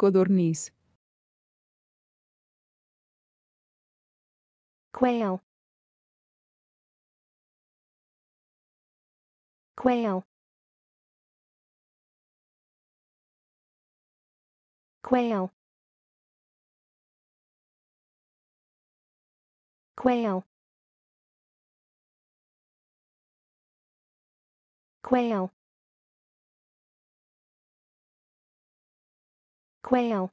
codorniz quail quail quail quail quail Quail